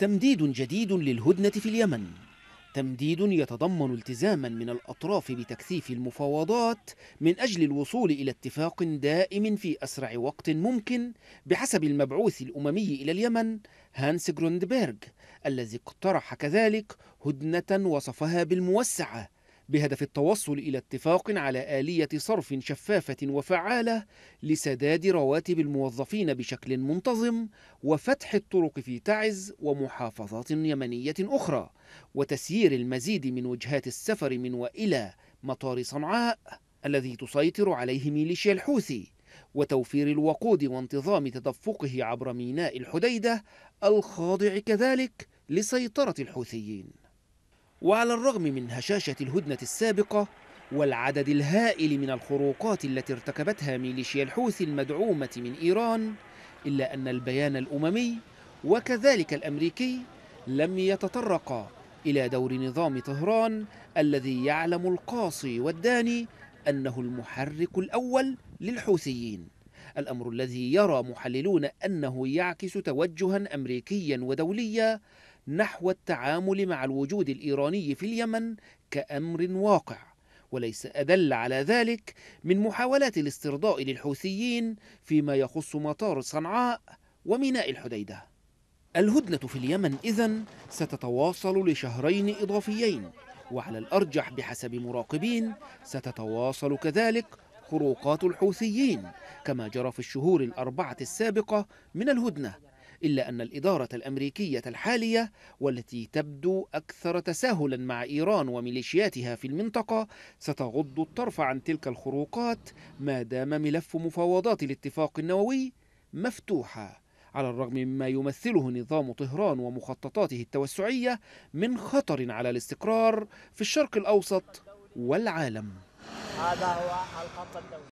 تمديد جديد للهدنة في اليمن تمديد يتضمن التزاما من الأطراف بتكثيف المفاوضات من أجل الوصول إلى اتفاق دائم في أسرع وقت ممكن بحسب المبعوث الأممي إلى اليمن هانس جروندبرغ الذي اقترح كذلك هدنة وصفها بالموسعة بهدف التوصل إلى اتفاق على آلية صرف شفافة وفعالة لسداد رواتب الموظفين بشكل منتظم وفتح الطرق في تعز ومحافظات يمنية أخرى وتسيير المزيد من وجهات السفر من وإلى مطار صنعاء الذي تسيطر عليه ميليشيا الحوثي وتوفير الوقود وانتظام تدفقه عبر ميناء الحديدة الخاضع كذلك لسيطرة الحوثيين وعلى الرغم من هشاشة الهدنة السابقة والعدد الهائل من الخروقات التي ارتكبتها ميليشيا الحوثي المدعومة من إيران إلا أن البيان الأممي وكذلك الأمريكي لم يتطرقا إلى دور نظام طهران الذي يعلم القاصي والداني أنه المحرك الأول للحوثيين الأمر الذي يرى محللون أنه يعكس توجها أمريكيا ودوليا نحو التعامل مع الوجود الإيراني في اليمن كأمر واقع وليس أدل على ذلك من محاولات الاسترضاء للحوثيين فيما يخص مطار صنعاء وميناء الحديدة الهدنة في اليمن إذن ستتواصل لشهرين إضافيين وعلى الأرجح بحسب مراقبين ستتواصل كذلك خروقات الحوثيين كما جرى في الشهور الأربعة السابقة من الهدنة إلا أن الإدارة الأمريكية الحالية والتي تبدو أكثر تساهلا مع إيران وميليشياتها في المنطقة ستغض الطرف عن تلك الخروقات ما دام ملف مفاوضات الاتفاق النووي مفتوحة على الرغم مما يمثله نظام طهران ومخططاته التوسعية من خطر على الاستقرار في الشرق الأوسط والعالم هذا هو الخط الدولي